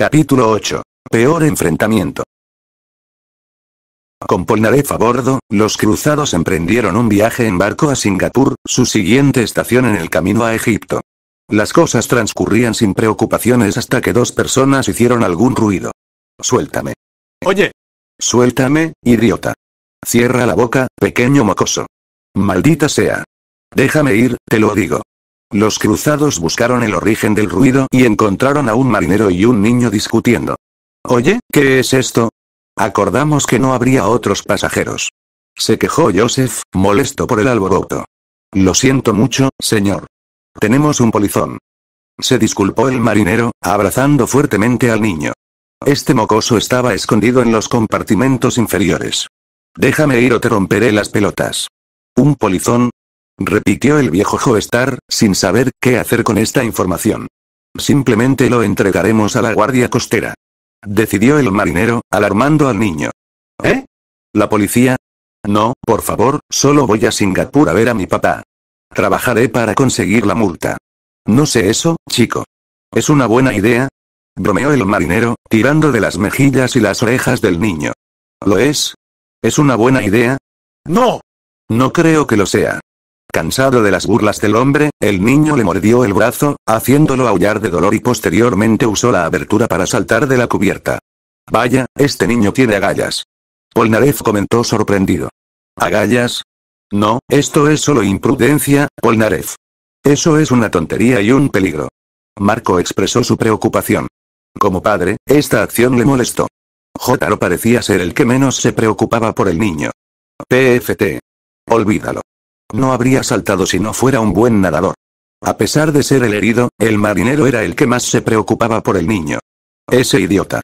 Capítulo 8. Peor enfrentamiento. Con Polnareff a bordo, los cruzados emprendieron un viaje en barco a Singapur, su siguiente estación en el camino a Egipto. Las cosas transcurrían sin preocupaciones hasta que dos personas hicieron algún ruido. Suéltame. Oye. Suéltame, idiota. Cierra la boca, pequeño mocoso. Maldita sea. Déjame ir, te lo digo. Los cruzados buscaron el origen del ruido y encontraron a un marinero y un niño discutiendo. Oye, ¿qué es esto? Acordamos que no habría otros pasajeros. Se quejó Joseph, molesto por el alboroto. Lo siento mucho, señor. Tenemos un polizón. Se disculpó el marinero, abrazando fuertemente al niño. Este mocoso estaba escondido en los compartimentos inferiores. Déjame ir o te romperé las pelotas. Un polizón, repitió el viejo Joestar, sin saber qué hacer con esta información. Simplemente lo entregaremos a la guardia costera. Decidió el marinero, alarmando al niño. ¿Eh? ¿La policía? No, por favor, solo voy a Singapur a ver a mi papá. Trabajaré para conseguir la multa. No sé eso, chico. ¿Es una buena idea? bromeó el marinero, tirando de las mejillas y las orejas del niño. ¿Lo es? ¿Es una buena idea? No. No creo que lo sea. Cansado de las burlas del hombre, el niño le mordió el brazo, haciéndolo aullar de dolor y posteriormente usó la abertura para saltar de la cubierta. Vaya, este niño tiene agallas. Polnareff comentó sorprendido. ¿Agallas? No, esto es solo imprudencia, Polnareff. Eso es una tontería y un peligro. Marco expresó su preocupación. Como padre, esta acción le molestó. Jotaro parecía ser el que menos se preocupaba por el niño. PFT. Olvídalo. No habría saltado si no fuera un buen nadador. A pesar de ser el herido, el marinero era el que más se preocupaba por el niño. Ese idiota.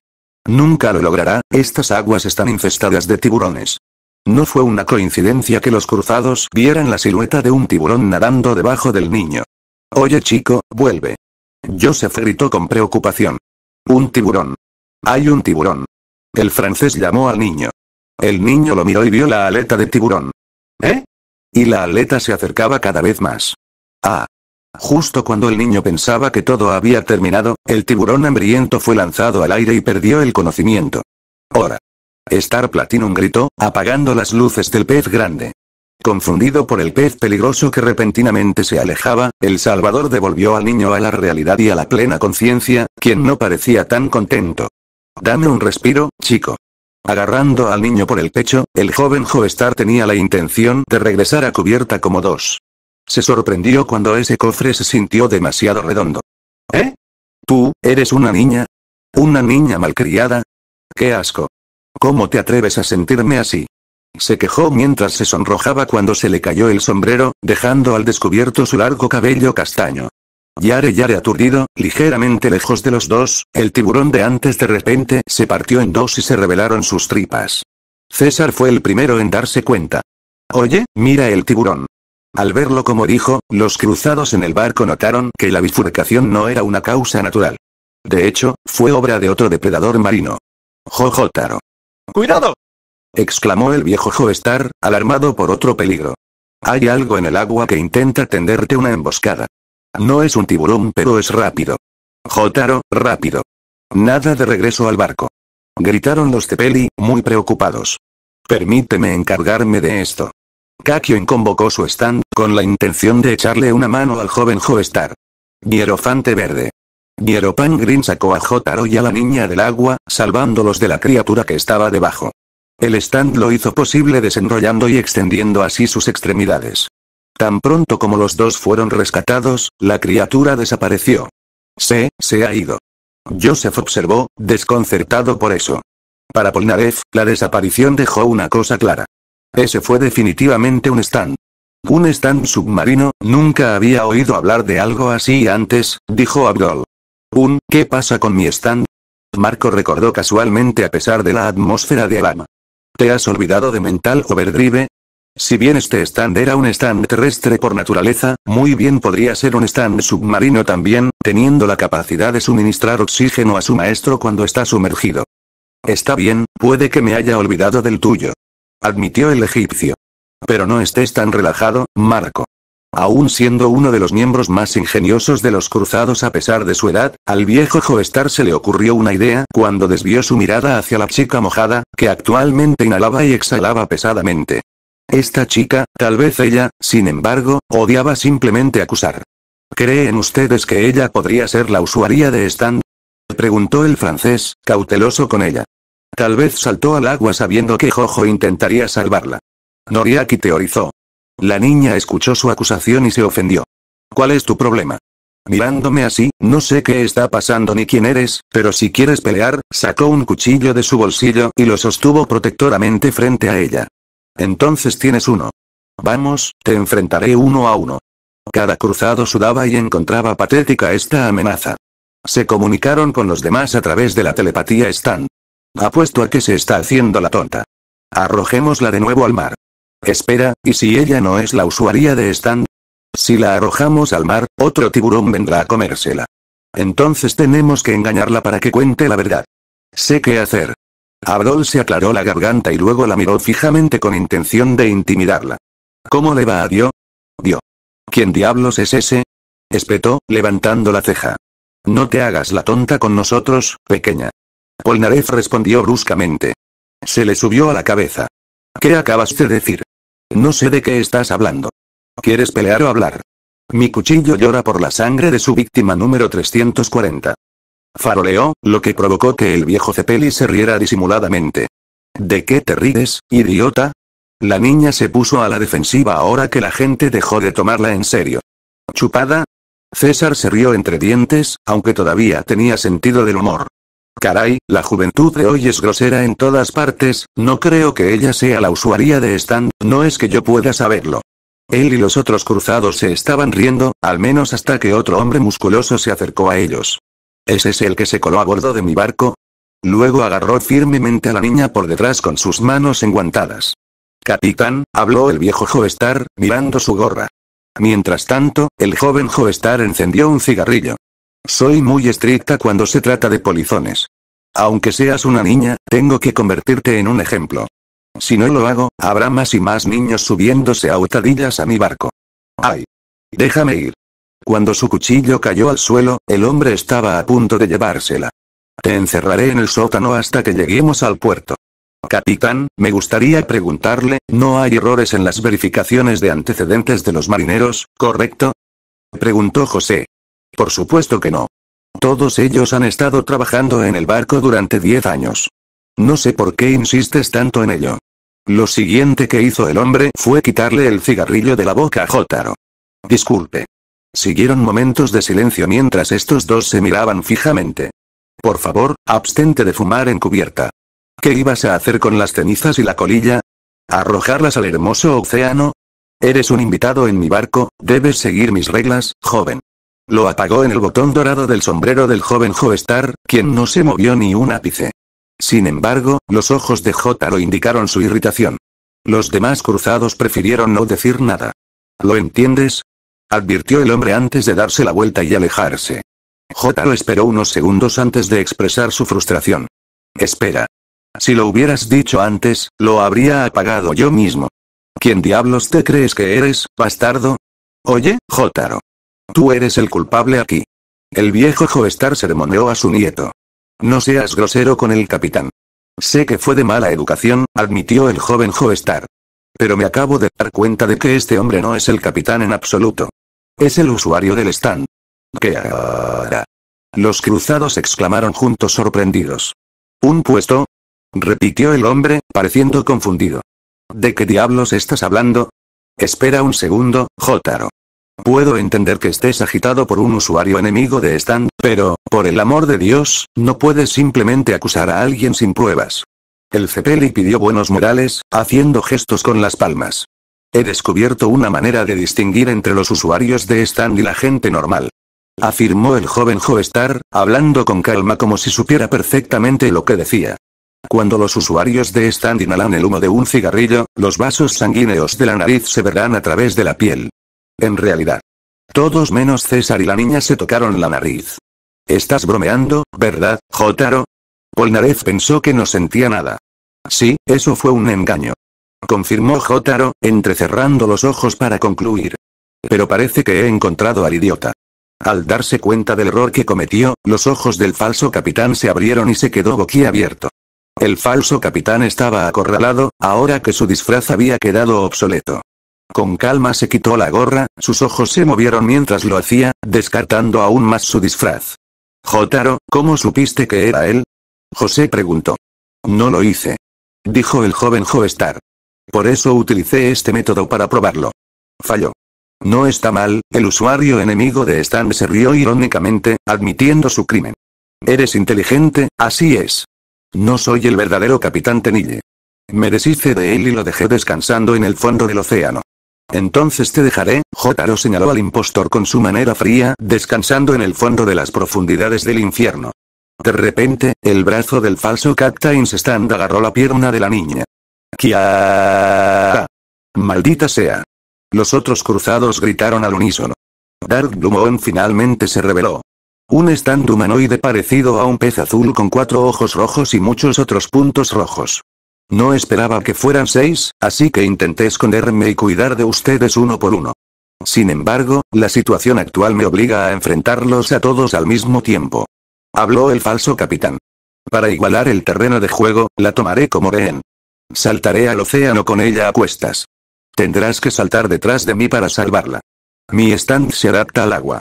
Nunca lo logrará, estas aguas están infestadas de tiburones. No fue una coincidencia que los cruzados vieran la silueta de un tiburón nadando debajo del niño. Oye chico, vuelve. Joseph gritó con preocupación. Un tiburón. Hay un tiburón. El francés llamó al niño. El niño lo miró y vio la aleta de tiburón. ¿Eh? Y la aleta se acercaba cada vez más. ¡Ah! Justo cuando el niño pensaba que todo había terminado, el tiburón hambriento fue lanzado al aire y perdió el conocimiento. Ora, Star Platinum gritó, apagando las luces del pez grande. Confundido por el pez peligroso que repentinamente se alejaba, el Salvador devolvió al niño a la realidad y a la plena conciencia, quien no parecía tan contento. Dame un respiro, chico. Agarrando al niño por el pecho, el joven Joestar tenía la intención de regresar a cubierta como dos. Se sorprendió cuando ese cofre se sintió demasiado redondo. ¿Eh? ¿Tú, eres una niña? ¿Una niña malcriada? ¡Qué asco! ¿Cómo te atreves a sentirme así? Se quejó mientras se sonrojaba cuando se le cayó el sombrero, dejando al descubierto su largo cabello castaño. Yare Yare aturdido, ligeramente lejos de los dos, el tiburón de antes de repente se partió en dos y se revelaron sus tripas. César fue el primero en darse cuenta. Oye, mira el tiburón. Al verlo como dijo, los cruzados en el barco notaron que la bifurcación no era una causa natural. De hecho, fue obra de otro depredador marino. Taro. ¡Cuidado! exclamó el viejo Joestar, alarmado por otro peligro. Hay algo en el agua que intenta tenderte una emboscada. No es un tiburón pero es rápido. Jotaro, rápido. Nada de regreso al barco. Gritaron los Tepeli, muy preocupados. Permíteme encargarme de esto. Kakyoin convocó su stand, con la intención de echarle una mano al joven Joestar. Hierofante verde. Hieropan Green sacó a Jotaro y a la niña del agua, salvándolos de la criatura que estaba debajo. El stand lo hizo posible desenrollando y extendiendo así sus extremidades. Tan pronto como los dos fueron rescatados, la criatura desapareció. Se, se ha ido. Joseph observó, desconcertado por eso. Para Polnareff, la desaparición dejó una cosa clara. Ese fue definitivamente un stand. Un stand submarino, nunca había oído hablar de algo así antes, dijo Abdol. Un, ¿qué pasa con mi stand? Marco recordó casualmente a pesar de la atmósfera de Alama. ¿Te has olvidado de Mental Overdrive? Si bien este stand era un stand terrestre por naturaleza, muy bien podría ser un stand submarino también, teniendo la capacidad de suministrar oxígeno a su maestro cuando está sumergido. Está bien, puede que me haya olvidado del tuyo. Admitió el egipcio. Pero no estés tan relajado, Marco. Aún siendo uno de los miembros más ingeniosos de los cruzados a pesar de su edad, al viejo Joestar se le ocurrió una idea cuando desvió su mirada hacia la chica mojada, que actualmente inhalaba y exhalaba pesadamente. Esta chica, tal vez ella, sin embargo, odiaba simplemente acusar. ¿Creen ustedes que ella podría ser la usuaria de Stan? Preguntó el francés, cauteloso con ella. Tal vez saltó al agua sabiendo que Jojo intentaría salvarla. Noriaki teorizó. La niña escuchó su acusación y se ofendió. ¿Cuál es tu problema? Mirándome así, no sé qué está pasando ni quién eres, pero si quieres pelear, sacó un cuchillo de su bolsillo y lo sostuvo protectoramente frente a ella. Entonces tienes uno. Vamos, te enfrentaré uno a uno. Cada cruzado sudaba y encontraba patética esta amenaza. Se comunicaron con los demás a través de la telepatía Stan. Apuesto a que se está haciendo la tonta. Arrojémosla de nuevo al mar. Espera, ¿y si ella no es la usuaria de Stan? Si la arrojamos al mar, otro tiburón vendrá a comérsela. Entonces tenemos que engañarla para que cuente la verdad. Sé qué hacer. Abdol se aclaró la garganta y luego la miró fijamente con intención de intimidarla. ¿Cómo le va a Dio? Dio. ¿Quién diablos es ese? Espetó, levantando la ceja. No te hagas la tonta con nosotros, pequeña. Polnareff respondió bruscamente. Se le subió a la cabeza. ¿Qué acabas de decir? No sé de qué estás hablando. ¿Quieres pelear o hablar? Mi cuchillo llora por la sangre de su víctima número 340. Faroleó, lo que provocó que el viejo Cepeli se riera disimuladamente. ¿De qué te ríes, idiota? La niña se puso a la defensiva ahora que la gente dejó de tomarla en serio. ¿Chupada? César se rió entre dientes, aunque todavía tenía sentido del humor. Caray, la juventud de hoy es grosera en todas partes, no creo que ella sea la usuaria de Stan, no es que yo pueda saberlo. Él y los otros cruzados se estaban riendo, al menos hasta que otro hombre musculoso se acercó a ellos. ¿Ese ¿Es el que se coló a bordo de mi barco? Luego agarró firmemente a la niña por detrás con sus manos enguantadas. Capitán, habló el viejo Joestar, mirando su gorra. Mientras tanto, el joven Joestar encendió un cigarrillo. Soy muy estricta cuando se trata de polizones. Aunque seas una niña, tengo que convertirte en un ejemplo. Si no lo hago, habrá más y más niños subiéndose a hurtadillas a mi barco. ¡Ay! Déjame ir. Cuando su cuchillo cayó al suelo, el hombre estaba a punto de llevársela. Te encerraré en el sótano hasta que lleguemos al puerto. Capitán, me gustaría preguntarle, ¿no hay errores en las verificaciones de antecedentes de los marineros, correcto? Preguntó José. Por supuesto que no. Todos ellos han estado trabajando en el barco durante 10 años. No sé por qué insistes tanto en ello. Lo siguiente que hizo el hombre fue quitarle el cigarrillo de la boca a Jótaro. Disculpe. Siguieron momentos de silencio mientras estos dos se miraban fijamente. Por favor, abstente de fumar en cubierta. ¿Qué ibas a hacer con las cenizas y la colilla? ¿Arrojarlas al hermoso océano? Eres un invitado en mi barco, debes seguir mis reglas, joven. Lo apagó en el botón dorado del sombrero del joven Joestar, quien no se movió ni un ápice. Sin embargo, los ojos de lo indicaron su irritación. Los demás cruzados prefirieron no decir nada. ¿Lo entiendes? advirtió el hombre antes de darse la vuelta y alejarse. Jotaro esperó unos segundos antes de expresar su frustración. Espera. Si lo hubieras dicho antes, lo habría apagado yo mismo. ¿Quién diablos te crees que eres, bastardo? Oye, Jotaro. Tú eres el culpable aquí. El viejo Joestar sermoneó a su nieto. No seas grosero con el capitán. Sé que fue de mala educación, admitió el joven Joestar. Pero me acabo de dar cuenta de que este hombre no es el capitán en absoluto. Es el usuario del stand. ¿Qué hará? Los cruzados exclamaron juntos sorprendidos. ¿Un puesto? repitió el hombre, pareciendo confundido. ¿De qué diablos estás hablando? Espera un segundo, Jotaro. Puedo entender que estés agitado por un usuario enemigo de stand, pero, por el amor de Dios, no puedes simplemente acusar a alguien sin pruebas. El Cepeli pidió buenos modales, haciendo gestos con las palmas. He descubierto una manera de distinguir entre los usuarios de stand y la gente normal. Afirmó el joven Joestar, hablando con calma como si supiera perfectamente lo que decía. Cuando los usuarios de stand inhalan el humo de un cigarrillo, los vasos sanguíneos de la nariz se verán a través de la piel. En realidad. Todos menos César y la niña se tocaron la nariz. Estás bromeando, ¿verdad, Jotaro? Polnareff pensó que no sentía nada. Sí, eso fue un engaño confirmó Jotaro, entrecerrando los ojos para concluir. Pero parece que he encontrado al idiota. Al darse cuenta del error que cometió, los ojos del falso capitán se abrieron y se quedó boquiabierto. El falso capitán estaba acorralado, ahora que su disfraz había quedado obsoleto. Con calma se quitó la gorra, sus ojos se movieron mientras lo hacía, descartando aún más su disfraz. Jotaro, ¿cómo supiste que era él? José preguntó. No lo hice. Dijo el joven Joestar. Por eso utilicé este método para probarlo. Falló. No está mal, el usuario enemigo de Stan se rió irónicamente, admitiendo su crimen. Eres inteligente, así es. No soy el verdadero capitán Tenille. Me deshice de él y lo dejé descansando en el fondo del océano. Entonces te dejaré, Jotaro señaló al impostor con su manera fría, descansando en el fondo de las profundidades del infierno. De repente, el brazo del falso Captain Stand agarró la pierna de la niña. ¡Kia! ¡Maldita sea! Los otros cruzados gritaron al unísono. Dark Blumon finalmente se reveló. Un stand humanoide parecido a un pez azul con cuatro ojos rojos y muchos otros puntos rojos. No esperaba que fueran seis, así que intenté esconderme y cuidar de ustedes uno por uno. Sin embargo, la situación actual me obliga a enfrentarlos a todos al mismo tiempo. Habló el falso capitán. Para igualar el terreno de juego, la tomaré como veen. Saltaré al océano con ella a cuestas. Tendrás que saltar detrás de mí para salvarla. Mi stand se adapta al agua.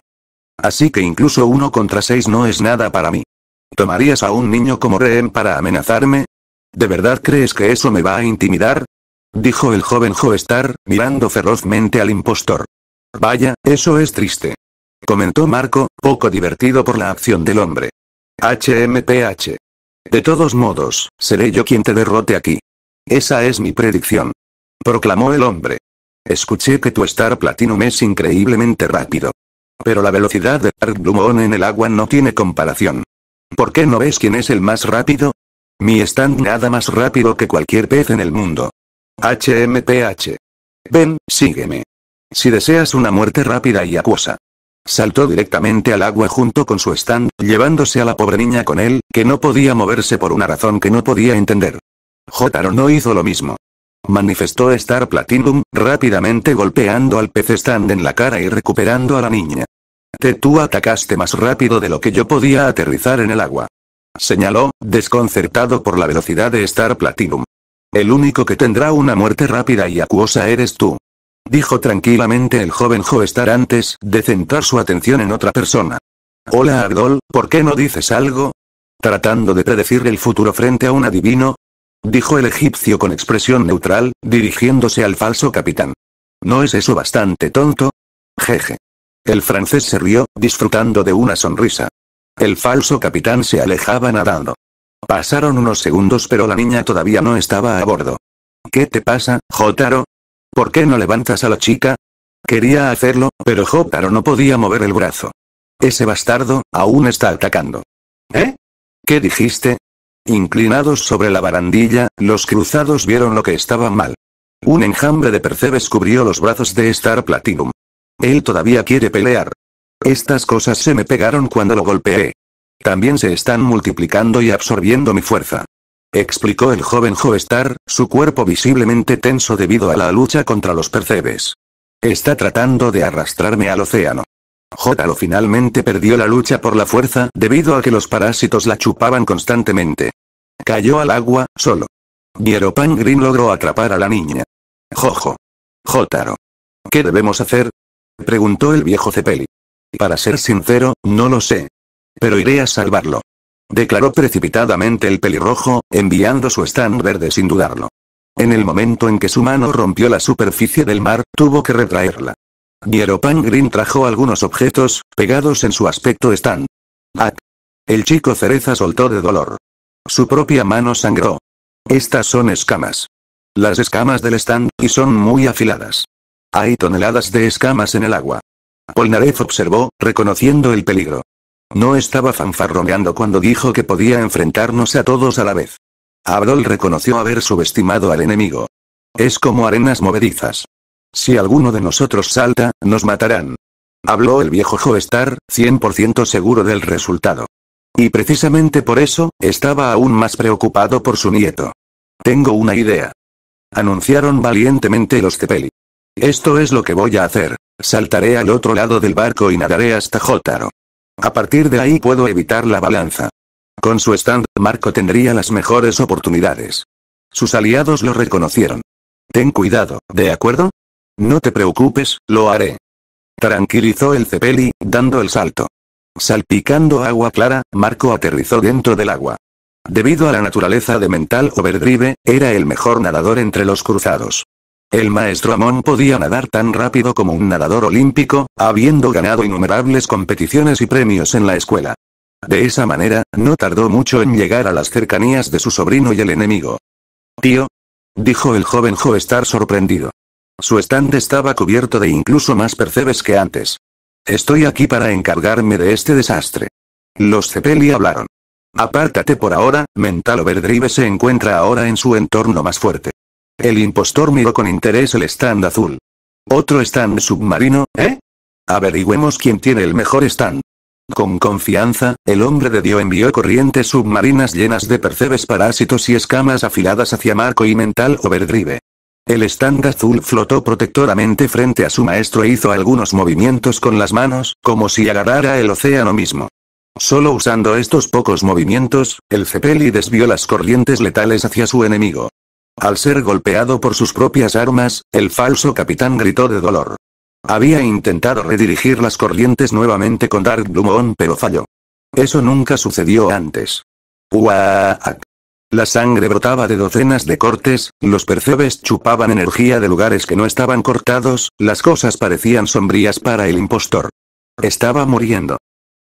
Así que incluso uno contra seis no es nada para mí. ¿Tomarías a un niño como rehén para amenazarme? ¿De verdad crees que eso me va a intimidar? Dijo el joven Joestar, mirando ferozmente al impostor. Vaya, eso es triste. Comentó Marco, poco divertido por la acción del hombre. HMPH. De todos modos, seré yo quien te derrote aquí. Esa es mi predicción. Proclamó el hombre. Escuché que tu Star Platinum es increíblemente rápido. Pero la velocidad de Dark en el agua no tiene comparación. ¿Por qué no ves quién es el más rápido? Mi stand nada más rápido que cualquier pez en el mundo. HMPH. Ven, sígueme. Si deseas una muerte rápida y acuosa. Saltó directamente al agua junto con su stand, llevándose a la pobre niña con él, que no podía moverse por una razón que no podía entender. Jotaro no hizo lo mismo. Manifestó Star Platinum, rápidamente golpeando al pez stand en la cara y recuperando a la niña. Te tú atacaste más rápido de lo que yo podía aterrizar en el agua. Señaló, desconcertado por la velocidad de Star Platinum. El único que tendrá una muerte rápida y acuosa eres tú. Dijo tranquilamente el joven Joestar antes de centrar su atención en otra persona. Hola Ardol, ¿por qué no dices algo? Tratando de predecir el futuro frente a un adivino, dijo el egipcio con expresión neutral, dirigiéndose al falso capitán. ¿No es eso bastante tonto? Jeje. El francés se rió, disfrutando de una sonrisa. El falso capitán se alejaba nadando. Pasaron unos segundos pero la niña todavía no estaba a bordo. ¿Qué te pasa, Jotaro? ¿Por qué no levantas a la chica? Quería hacerlo, pero Jotaro no podía mover el brazo. Ese bastardo, aún está atacando. ¿Eh? ¿Qué dijiste? Inclinados sobre la barandilla, los cruzados vieron lo que estaba mal. Un enjambre de percebes cubrió los brazos de Star Platinum. Él todavía quiere pelear. Estas cosas se me pegaron cuando lo golpeé. También se están multiplicando y absorbiendo mi fuerza. Explicó el joven Joestar, su cuerpo visiblemente tenso debido a la lucha contra los percebes. Está tratando de arrastrarme al océano. Jotaro finalmente perdió la lucha por la fuerza debido a que los parásitos la chupaban constantemente. Cayó al agua, solo. Pan Green logró atrapar a la niña. Jojo. Jotaro. ¿Qué debemos hacer? Preguntó el viejo Cepeli. Para ser sincero, no lo sé. Pero iré a salvarlo. Declaró precipitadamente el pelirrojo, enviando su stand verde sin dudarlo. En el momento en que su mano rompió la superficie del mar, tuvo que retraerla. Hieropan Green trajo algunos objetos, pegados en su aspecto stand. El chico cereza soltó de dolor. Su propia mano sangró. Estas son escamas. Las escamas del stand, y son muy afiladas. Hay toneladas de escamas en el agua. Polnareff observó, reconociendo el peligro. No estaba fanfarroneando cuando dijo que podía enfrentarnos a todos a la vez. Abdol reconoció haber subestimado al enemigo. Es como arenas movedizas. Si alguno de nosotros salta, nos matarán. Habló el viejo Joestar, 100% seguro del resultado. Y precisamente por eso, estaba aún más preocupado por su nieto. Tengo una idea. Anunciaron valientemente los Tepeli. Esto es lo que voy a hacer. Saltaré al otro lado del barco y nadaré hasta Jotaro. A partir de ahí puedo evitar la balanza. Con su stand, Marco tendría las mejores oportunidades. Sus aliados lo reconocieron. Ten cuidado, ¿de acuerdo? No te preocupes, lo haré. Tranquilizó el Cepeli, dando el salto. Salpicando agua clara, Marco aterrizó dentro del agua. Debido a la naturaleza de Mental Overdrive, era el mejor nadador entre los cruzados. El maestro Amón podía nadar tan rápido como un nadador olímpico, habiendo ganado innumerables competiciones y premios en la escuela. De esa manera, no tardó mucho en llegar a las cercanías de su sobrino y el enemigo. Tío. Dijo el joven Joestar sorprendido. Su stand estaba cubierto de incluso más percebes que antes. Estoy aquí para encargarme de este desastre. Los Cepeli hablaron. Apártate por ahora, Mental Overdrive se encuentra ahora en su entorno más fuerte. El impostor miró con interés el stand azul. Otro stand submarino, ¿eh? Averigüemos quién tiene el mejor stand. Con confianza, el hombre de Dios envió corrientes submarinas llenas de percebes parásitos y escamas afiladas hacia Marco y Mental Overdrive. El stand azul flotó protectoramente frente a su maestro e hizo algunos movimientos con las manos, como si agarrara el océano mismo. Solo usando estos pocos movimientos, el Cepeli desvió las corrientes letales hacia su enemigo. Al ser golpeado por sus propias armas, el falso capitán gritó de dolor. Había intentado redirigir las corrientes nuevamente con Dark Blumon pero falló. Eso nunca sucedió antes. La sangre brotaba de docenas de cortes, los percebes chupaban energía de lugares que no estaban cortados, las cosas parecían sombrías para el impostor. Estaba muriendo.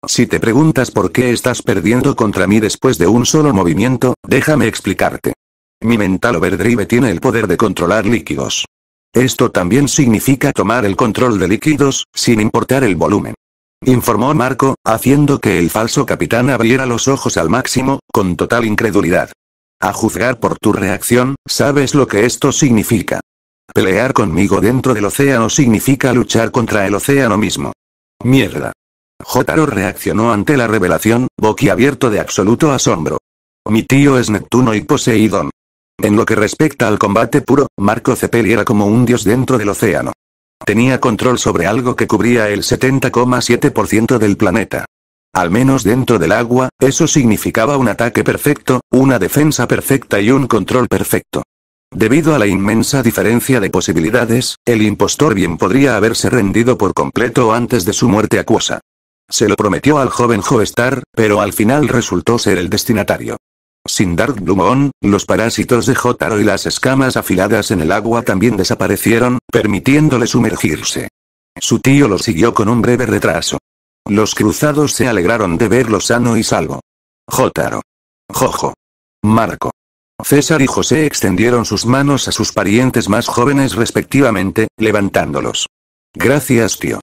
Si te preguntas por qué estás perdiendo contra mí después de un solo movimiento, déjame explicarte. Mi mental overdrive tiene el poder de controlar líquidos. Esto también significa tomar el control de líquidos, sin importar el volumen. Informó Marco, haciendo que el falso capitán abriera los ojos al máximo, con total incredulidad. A juzgar por tu reacción, sabes lo que esto significa. Pelear conmigo dentro del océano significa luchar contra el océano mismo. Mierda. Jotaro reaccionó ante la revelación, boquiabierto de absoluto asombro. Mi tío es Neptuno y Poseidón. En lo que respecta al combate puro, Marco Cepeli era como un dios dentro del océano. Tenía control sobre algo que cubría el 70,7% del planeta. Al menos dentro del agua, eso significaba un ataque perfecto, una defensa perfecta y un control perfecto. Debido a la inmensa diferencia de posibilidades, el impostor bien podría haberse rendido por completo antes de su muerte acuosa. Se lo prometió al joven Joestar, pero al final resultó ser el destinatario. Sin Dark Blumon, los parásitos de Jotaro y las escamas afiladas en el agua también desaparecieron, permitiéndole sumergirse. Su tío lo siguió con un breve retraso. Los cruzados se alegraron de verlo sano y salvo. Jotaro. Jojo. Marco. César y José extendieron sus manos a sus parientes más jóvenes respectivamente, levantándolos. Gracias tío.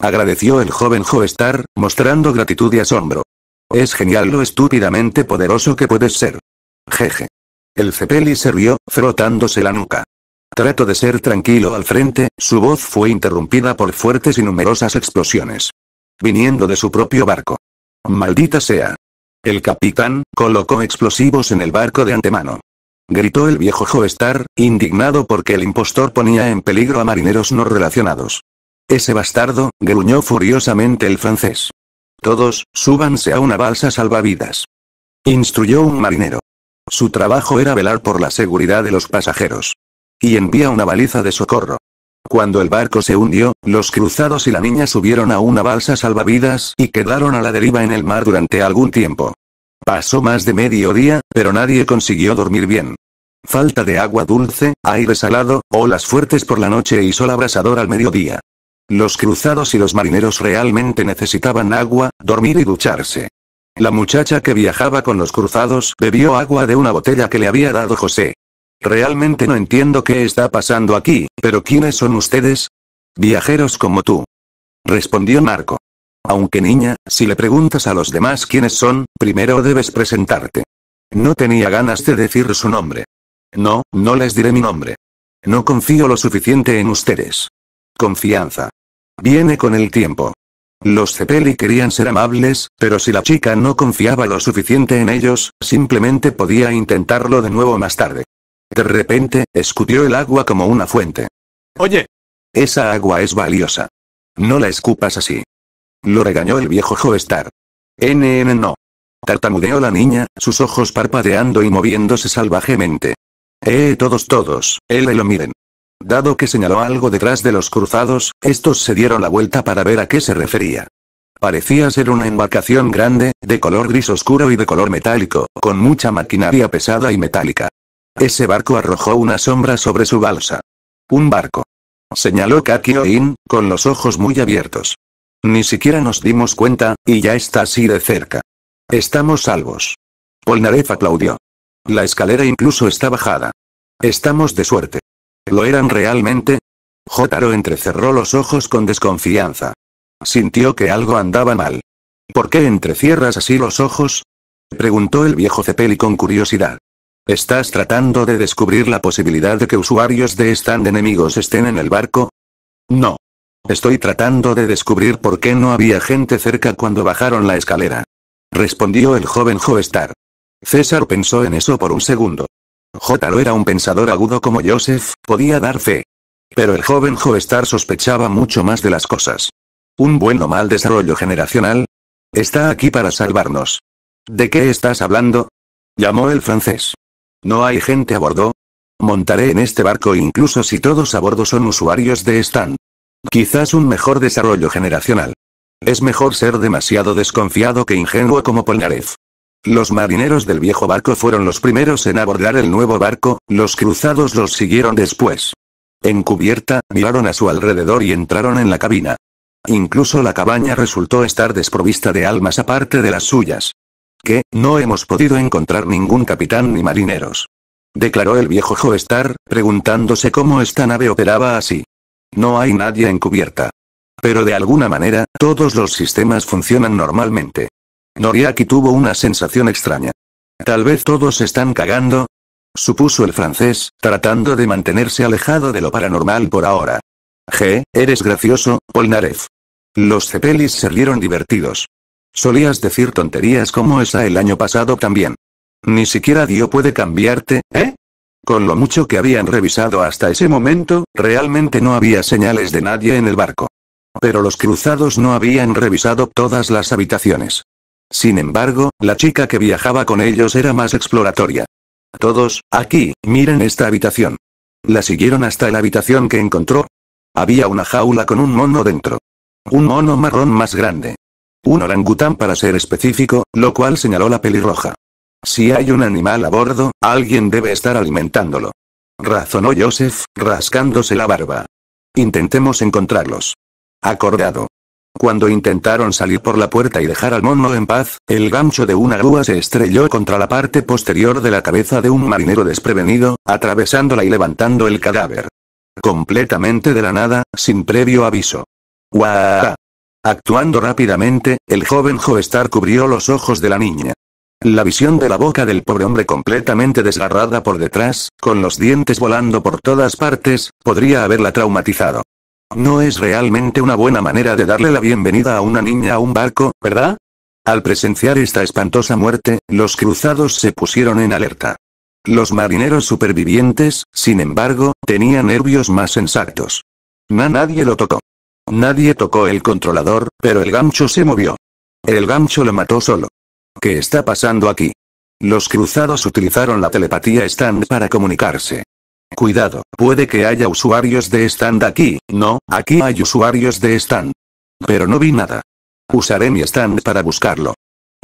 Agradeció el joven Joestar, mostrando gratitud y asombro. Es genial lo estúpidamente poderoso que puedes ser. Jeje. El Cepeli se rió, frotándose la nuca. Trato de ser tranquilo al frente, su voz fue interrumpida por fuertes y numerosas explosiones. Viniendo de su propio barco. Maldita sea. El capitán, colocó explosivos en el barco de antemano. Gritó el viejo Joestar, indignado porque el impostor ponía en peligro a marineros no relacionados. Ese bastardo, gruñó furiosamente el francés. Todos, súbanse a una balsa salvavidas. Instruyó un marinero. Su trabajo era velar por la seguridad de los pasajeros. Y envía una baliza de socorro. Cuando el barco se hundió, los cruzados y la niña subieron a una balsa salvavidas y quedaron a la deriva en el mar durante algún tiempo. Pasó más de medio día, pero nadie consiguió dormir bien. Falta de agua dulce, aire salado, olas fuertes por la noche y sol abrasador al mediodía. Los cruzados y los marineros realmente necesitaban agua, dormir y ducharse. La muchacha que viajaba con los cruzados bebió agua de una botella que le había dado José. Realmente no entiendo qué está pasando aquí, pero ¿quiénes son ustedes? Viajeros como tú. Respondió Marco. Aunque niña, si le preguntas a los demás quiénes son, primero debes presentarte. No tenía ganas de decir su nombre. No, no les diré mi nombre. No confío lo suficiente en ustedes. Confianza. Viene con el tiempo. Los Cepeli querían ser amables, pero si la chica no confiaba lo suficiente en ellos, simplemente podía intentarlo de nuevo más tarde. De repente, escupió el agua como una fuente. Oye. Esa agua es valiosa. No la escupas así. Lo regañó el viejo Joestar. NN no. Tartamudeó la niña, sus ojos parpadeando y moviéndose salvajemente. Eh, todos todos, él lo miren. Dado que señaló algo detrás de los cruzados, estos se dieron la vuelta para ver a qué se refería. Parecía ser una embarcación grande, de color gris oscuro y de color metálico, con mucha maquinaria pesada y metálica. Ese barco arrojó una sombra sobre su balsa. Un barco. Señaló Kakioin, con los ojos muy abiertos. Ni siquiera nos dimos cuenta, y ya está así de cerca. Estamos salvos. Polnareff aplaudió. La escalera incluso está bajada. Estamos de suerte. ¿Lo eran realmente? Jotaro entrecerró los ojos con desconfianza. Sintió que algo andaba mal. ¿Por qué entrecierras así los ojos? Preguntó el viejo Cepeli con curiosidad. ¿Estás tratando de descubrir la posibilidad de que usuarios de stand enemigos estén en el barco? No. Estoy tratando de descubrir por qué no había gente cerca cuando bajaron la escalera. Respondió el joven Joestar. César pensó en eso por un segundo. Jotaro era un pensador agudo como Joseph, podía dar fe. Pero el joven Joestar sospechaba mucho más de las cosas. ¿Un buen o mal desarrollo generacional? Está aquí para salvarnos. ¿De qué estás hablando? Llamó el francés. ¿No hay gente a bordo? Montaré en este barco incluso si todos a bordo son usuarios de Stan. Quizás un mejor desarrollo generacional. Es mejor ser demasiado desconfiado que ingenuo como Polnareff. Los marineros del viejo barco fueron los primeros en abordar el nuevo barco, los cruzados los siguieron después. En cubierta, miraron a su alrededor y entraron en la cabina. Incluso la cabaña resultó estar desprovista de almas aparte de las suyas que, no hemos podido encontrar ningún capitán ni marineros. Declaró el viejo Joestar, preguntándose cómo esta nave operaba así. No hay nadie en cubierta. Pero de alguna manera, todos los sistemas funcionan normalmente. Noriaki tuvo una sensación extraña. Tal vez todos están cagando. Supuso el francés, tratando de mantenerse alejado de lo paranormal por ahora. G, eres gracioso, Polnareff. Los cepelis se rieron divertidos. Solías decir tonterías como esa el año pasado también. Ni siquiera Dios puede cambiarte, ¿eh? Con lo mucho que habían revisado hasta ese momento, realmente no había señales de nadie en el barco. Pero los cruzados no habían revisado todas las habitaciones. Sin embargo, la chica que viajaba con ellos era más exploratoria. Todos, aquí, miren esta habitación. La siguieron hasta la habitación que encontró. Había una jaula con un mono dentro. Un mono marrón más grande. Un orangután para ser específico, lo cual señaló la pelirroja. Si hay un animal a bordo, alguien debe estar alimentándolo. Razonó Joseph, rascándose la barba. Intentemos encontrarlos. Acordado. Cuando intentaron salir por la puerta y dejar al mono en paz, el gancho de una grúa se estrelló contra la parte posterior de la cabeza de un marinero desprevenido, atravesándola y levantando el cadáver. Completamente de la nada, sin previo aviso. ¡Guau! Actuando rápidamente, el joven Joestar cubrió los ojos de la niña. La visión de la boca del pobre hombre completamente desgarrada por detrás, con los dientes volando por todas partes, podría haberla traumatizado. No es realmente una buena manera de darle la bienvenida a una niña a un barco, ¿verdad? Al presenciar esta espantosa muerte, los cruzados se pusieron en alerta. Los marineros supervivientes, sin embargo, tenían nervios más sensatos. nadie lo tocó. Nadie tocó el controlador, pero el gancho se movió. El gancho lo mató solo. ¿Qué está pasando aquí? Los cruzados utilizaron la telepatía stand para comunicarse. Cuidado, puede que haya usuarios de stand aquí, no, aquí hay usuarios de stand. Pero no vi nada. Usaré mi stand para buscarlo.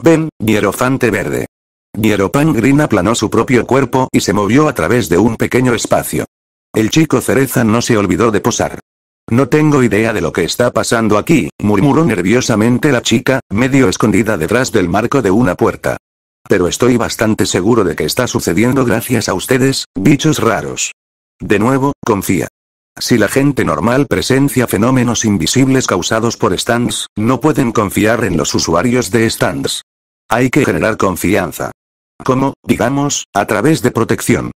Ven, hierofante verde. Hieropan Green aplanó su propio cuerpo y se movió a través de un pequeño espacio. El chico cereza no se olvidó de posar. No tengo idea de lo que está pasando aquí, murmuró nerviosamente la chica, medio escondida detrás del marco de una puerta. Pero estoy bastante seguro de que está sucediendo gracias a ustedes, bichos raros. De nuevo, confía. Si la gente normal presencia fenómenos invisibles causados por stands, no pueden confiar en los usuarios de stands. Hay que generar confianza. ¿Cómo, digamos, a través de protección?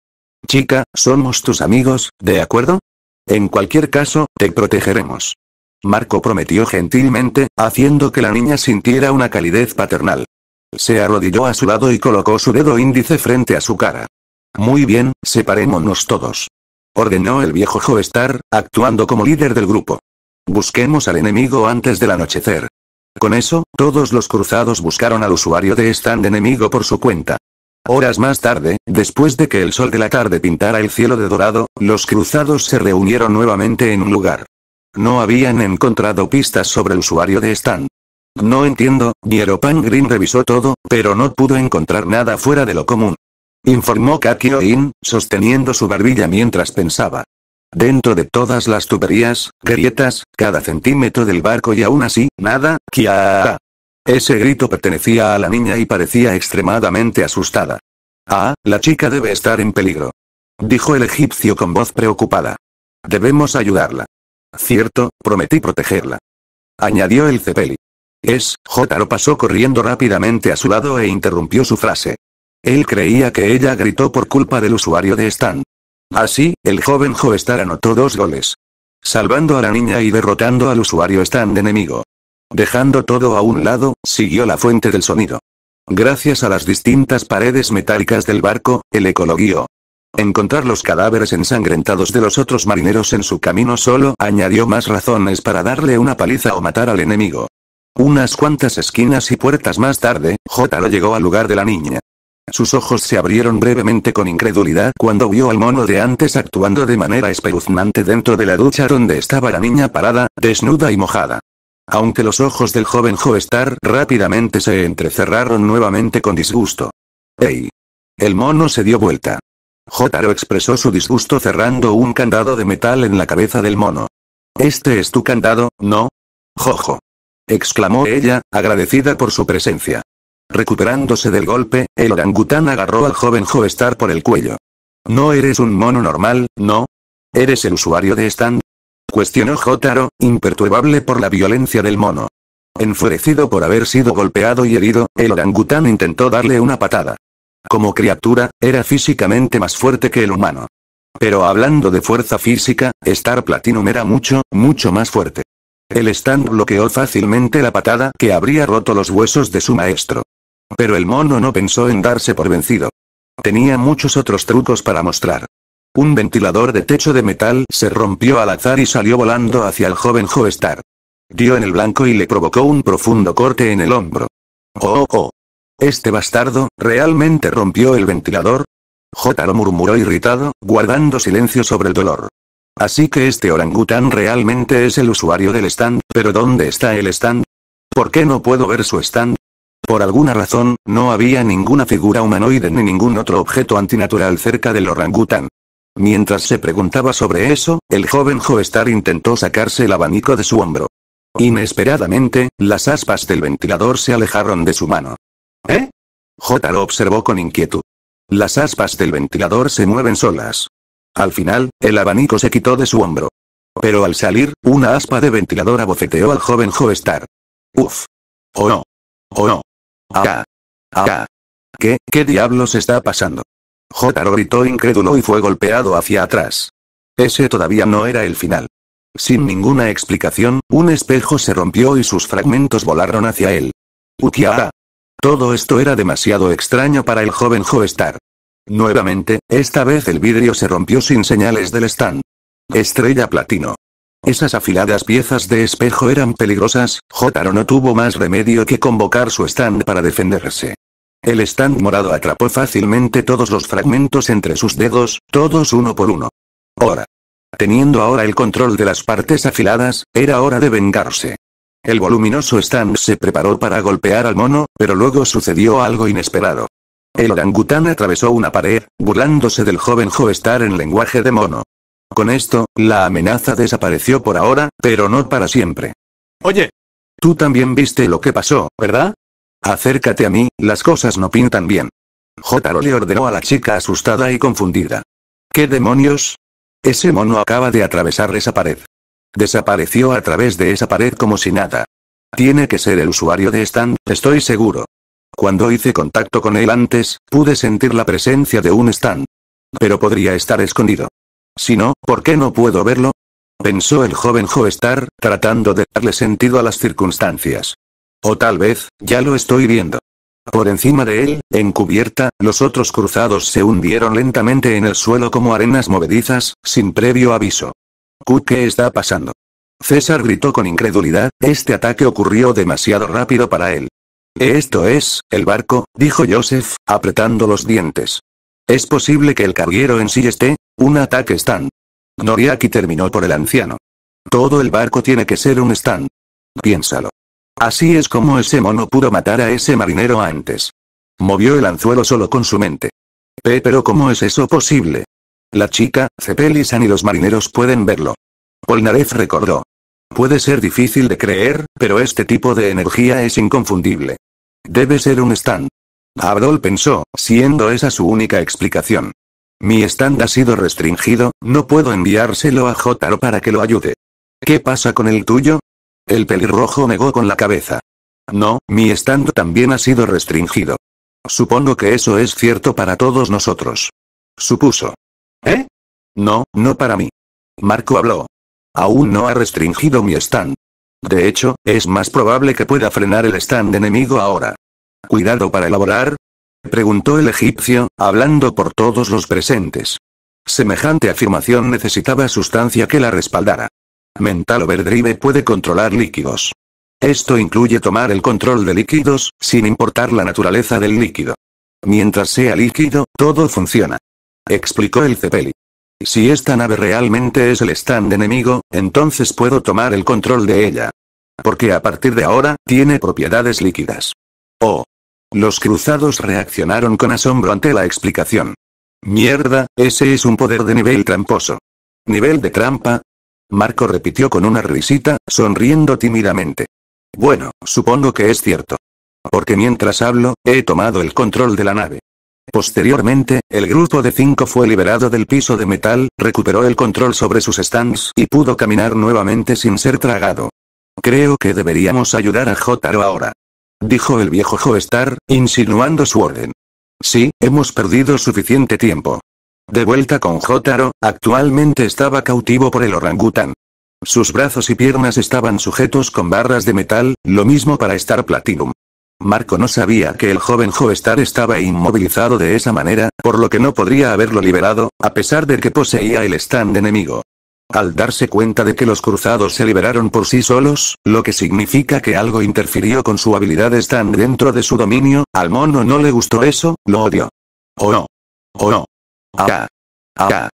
Chica, somos tus amigos, ¿de acuerdo? En cualquier caso, te protegeremos. Marco prometió gentilmente, haciendo que la niña sintiera una calidez paternal. Se arrodilló a su lado y colocó su dedo índice frente a su cara. Muy bien, separémonos todos. Ordenó el viejo Joestar, actuando como líder del grupo. Busquemos al enemigo antes del anochecer. Con eso, todos los cruzados buscaron al usuario de stand enemigo por su cuenta. Horas más tarde, después de que el sol de la tarde pintara el cielo de dorado, los cruzados se reunieron nuevamente en un lugar. No habían encontrado pistas sobre el usuario de Stan. No entiendo, Hieropan Green revisó todo, pero no pudo encontrar nada fuera de lo común. Informó Kakio sosteniendo su barbilla mientras pensaba. Dentro de todas las tuberías, grietas, cada centímetro del barco y aún así, nada, kia. Ese grito pertenecía a la niña y parecía extremadamente asustada. Ah, la chica debe estar en peligro. Dijo el egipcio con voz preocupada. Debemos ayudarla. Cierto, prometí protegerla. Añadió el cepeli. Es, Lo pasó corriendo rápidamente a su lado e interrumpió su frase. Él creía que ella gritó por culpa del usuario de stand. Así, el joven Joestar anotó dos goles. Salvando a la niña y derrotando al usuario stand enemigo. Dejando todo a un lado, siguió la fuente del sonido. Gracias a las distintas paredes metálicas del barco, el eco Encontrar los cadáveres ensangrentados de los otros marineros en su camino solo añadió más razones para darle una paliza o matar al enemigo. Unas cuantas esquinas y puertas más tarde, J. lo llegó al lugar de la niña. Sus ojos se abrieron brevemente con incredulidad cuando vio al mono de antes actuando de manera espeluznante dentro de la ducha donde estaba la niña parada, desnuda y mojada aunque los ojos del joven Joestar rápidamente se entrecerraron nuevamente con disgusto. ¡Ey! El mono se dio vuelta. Jotaro expresó su disgusto cerrando un candado de metal en la cabeza del mono. Este es tu candado, ¿no? Jojo. exclamó ella, agradecida por su presencia. Recuperándose del golpe, el orangután agarró al joven Joestar por el cuello. No eres un mono normal, ¿no? Eres el usuario de stand, cuestionó Jotaro, imperturbable por la violencia del mono. Enfurecido por haber sido golpeado y herido, el orangután intentó darle una patada. Como criatura, era físicamente más fuerte que el humano. Pero hablando de fuerza física, Star Platinum era mucho, mucho más fuerte. El stand bloqueó fácilmente la patada que habría roto los huesos de su maestro. Pero el mono no pensó en darse por vencido. Tenía muchos otros trucos para mostrar. Un ventilador de techo de metal se rompió al azar y salió volando hacia el joven Joestar. Dio en el blanco y le provocó un profundo corte en el hombro. ¡Oh, oh, oh! este bastardo realmente rompió el ventilador? Jotaro murmuró irritado, guardando silencio sobre el dolor. Así que este orangután realmente es el usuario del stand, pero ¿dónde está el stand? ¿Por qué no puedo ver su stand? Por alguna razón, no había ninguna figura humanoide ni ningún otro objeto antinatural cerca del orangután. Mientras se preguntaba sobre eso, el joven Joestar intentó sacarse el abanico de su hombro. Inesperadamente, las aspas del ventilador se alejaron de su mano. ¿Eh? J lo observó con inquietud. Las aspas del ventilador se mueven solas. Al final, el abanico se quitó de su hombro. Pero al salir, una aspa de ventilador abofeteó al joven Joestar. Uf. Oh no. Oh no. ¡Ah! ¡Ah! ¿Qué, qué diablos está pasando? Jotaro gritó incrédulo y fue golpeado hacia atrás. Ese todavía no era el final. Sin ninguna explicación, un espejo se rompió y sus fragmentos volaron hacia él. ¡Ukiara! Todo esto era demasiado extraño para el joven Joestar. Nuevamente, esta vez el vidrio se rompió sin señales del stand. Estrella platino. Esas afiladas piezas de espejo eran peligrosas, Jotaro no tuvo más remedio que convocar su stand para defenderse. El stand morado atrapó fácilmente todos los fragmentos entre sus dedos, todos uno por uno. Ahora. Teniendo ahora el control de las partes afiladas, era hora de vengarse. El voluminoso stand se preparó para golpear al mono, pero luego sucedió algo inesperado. El orangután atravesó una pared, burlándose del joven Joestar en lenguaje de mono. Con esto, la amenaza desapareció por ahora, pero no para siempre. Oye. Tú también viste lo que pasó, ¿verdad? Acércate a mí, las cosas no pintan bien. Jotaro le ordenó a la chica asustada y confundida. ¿Qué demonios? Ese mono acaba de atravesar esa pared. Desapareció a través de esa pared como si nada. Tiene que ser el usuario de Stan, estoy seguro. Cuando hice contacto con él antes, pude sentir la presencia de un Stan. Pero podría estar escondido. Si no, ¿por qué no puedo verlo? Pensó el joven Joestar, tratando de darle sentido a las circunstancias. O tal vez, ya lo estoy viendo. Por encima de él, en cubierta, los otros cruzados se hundieron lentamente en el suelo como arenas movedizas, sin previo aviso. ¿Qué está pasando? César gritó con incredulidad, este ataque ocurrió demasiado rápido para él. Esto es, el barco, dijo Joseph, apretando los dientes. ¿Es posible que el carguero en sí esté? Un ataque stand. Noriaki terminó por el anciano. Todo el barco tiene que ser un stand. Piénsalo. Así es como ese mono pudo matar a ese marinero antes. Movió el anzuelo solo con su mente. Eh, pero ¿cómo es eso posible? La chica, Cepelisan y los marineros pueden verlo. Polnareff recordó. Puede ser difícil de creer, pero este tipo de energía es inconfundible. Debe ser un stand. Abdol pensó, siendo esa su única explicación. Mi stand ha sido restringido, no puedo enviárselo a Jotaro para que lo ayude. ¿Qué pasa con el tuyo? El pelirrojo negó con la cabeza. No, mi stand también ha sido restringido. Supongo que eso es cierto para todos nosotros. Supuso. ¿Eh? No, no para mí. Marco habló. Aún no ha restringido mi stand. De hecho, es más probable que pueda frenar el stand enemigo ahora. ¿Cuidado para elaborar? Preguntó el egipcio, hablando por todos los presentes. Semejante afirmación necesitaba sustancia que la respaldara. Mental Overdrive puede controlar líquidos. Esto incluye tomar el control de líquidos, sin importar la naturaleza del líquido. Mientras sea líquido, todo funciona. Explicó el Cepeli. Si esta nave realmente es el stand enemigo, entonces puedo tomar el control de ella. Porque a partir de ahora, tiene propiedades líquidas. Oh. Los cruzados reaccionaron con asombro ante la explicación. Mierda, ese es un poder de nivel tramposo. Nivel de trampa, Marco repitió con una risita, sonriendo tímidamente. Bueno, supongo que es cierto. Porque mientras hablo, he tomado el control de la nave. Posteriormente, el grupo de cinco fue liberado del piso de metal, recuperó el control sobre sus stands y pudo caminar nuevamente sin ser tragado. Creo que deberíamos ayudar a Jotaro ahora. Dijo el viejo Joestar, insinuando su orden. Sí, hemos perdido suficiente tiempo. De vuelta con Jotaro, actualmente estaba cautivo por el orangután. Sus brazos y piernas estaban sujetos con barras de metal, lo mismo para Star Platinum. Marco no sabía que el joven Joestar estaba inmovilizado de esa manera, por lo que no podría haberlo liberado, a pesar de que poseía el stand enemigo. Al darse cuenta de que los cruzados se liberaron por sí solos, lo que significa que algo interfirió con su habilidad stand dentro de su dominio, al mono no le gustó eso, lo odió. ¿O no? ¿O no? Ah, ah.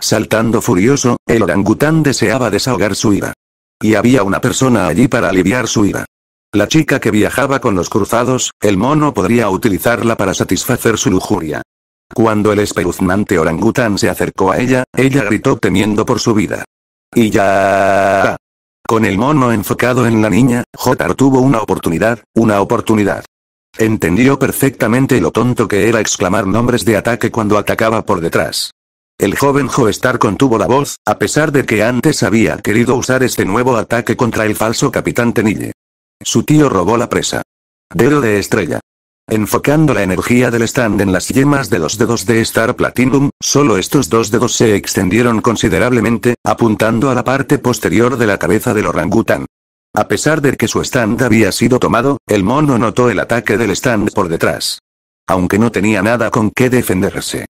Saltando furioso, el orangután deseaba desahogar su ira. Y había una persona allí para aliviar su ira. La chica que viajaba con los cruzados, el mono podría utilizarla para satisfacer su lujuria. Cuando el espeluznante orangután se acercó a ella, ella gritó temiendo por su vida. Y ya... Con el mono enfocado en la niña, Jotar tuvo una oportunidad, una oportunidad. Entendió perfectamente lo tonto que era exclamar nombres de ataque cuando atacaba por detrás. El joven Joestar contuvo la voz, a pesar de que antes había querido usar este nuevo ataque contra el falso capitán Tenille. Su tío robó la presa. Dedo de estrella. Enfocando la energía del stand en las yemas de los dedos de Star Platinum, solo estos dos dedos se extendieron considerablemente, apuntando a la parte posterior de la cabeza del orangután. A pesar de que su stand había sido tomado, el mono notó el ataque del stand por detrás. Aunque no tenía nada con qué defenderse.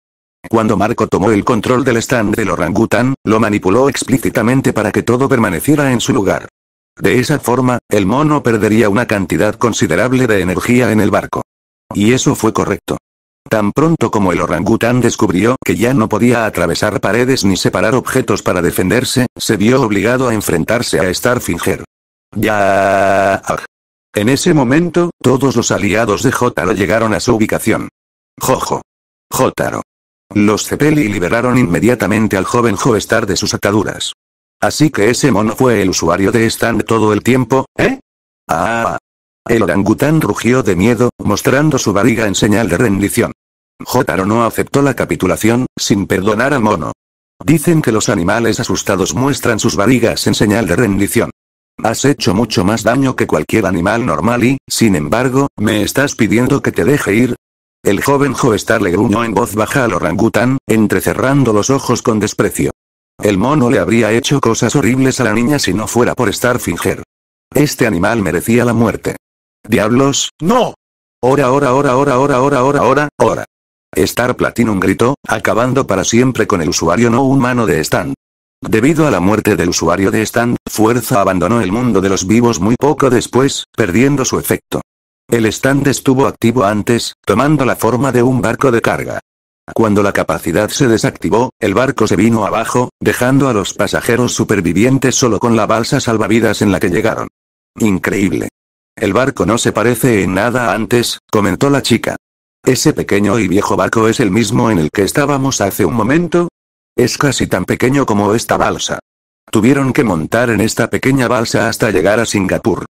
Cuando Marco tomó el control del stand del orangután, lo manipuló explícitamente para que todo permaneciera en su lugar. De esa forma, el mono perdería una cantidad considerable de energía en el barco. Y eso fue correcto. Tan pronto como el orangután descubrió que ya no podía atravesar paredes ni separar objetos para defenderse, se vio obligado a enfrentarse a Starfinger. Ya. En ese momento, todos los aliados de Jotaro llegaron a su ubicación. Jojo. Jotaro. Los Cepeli liberaron inmediatamente al joven Joestar de sus ataduras. Así que ese mono fue el usuario de Stand todo el tiempo, ¿eh? Ah. El orangután rugió de miedo, mostrando su barriga en señal de rendición. Jotaro no aceptó la capitulación, sin perdonar al mono. Dicen que los animales asustados muestran sus barrigas en señal de rendición. Has hecho mucho más daño que cualquier animal normal y, sin embargo, ¿me estás pidiendo que te deje ir? El joven Joestar le gruñó en voz baja al orangután, entrecerrando los ojos con desprecio. El mono le habría hecho cosas horribles a la niña si no fuera por estar finger. Este animal merecía la muerte. ¡Diablos, no! Hora, hora, hora, hora, hora, hora, hora, hora, hora. Star Platinum gritó, acabando para siempre con el usuario no humano de Stan. Debido a la muerte del usuario de Stand, Fuerza abandonó el mundo de los vivos muy poco después, perdiendo su efecto. El stand estuvo activo antes, tomando la forma de un barco de carga. Cuando la capacidad se desactivó, el barco se vino abajo, dejando a los pasajeros supervivientes solo con la balsa salvavidas en la que llegaron. Increíble. El barco no se parece en nada antes, comentó la chica. Ese pequeño y viejo barco es el mismo en el que estábamos hace un momento, es casi tan pequeño como esta balsa. Tuvieron que montar en esta pequeña balsa hasta llegar a Singapur.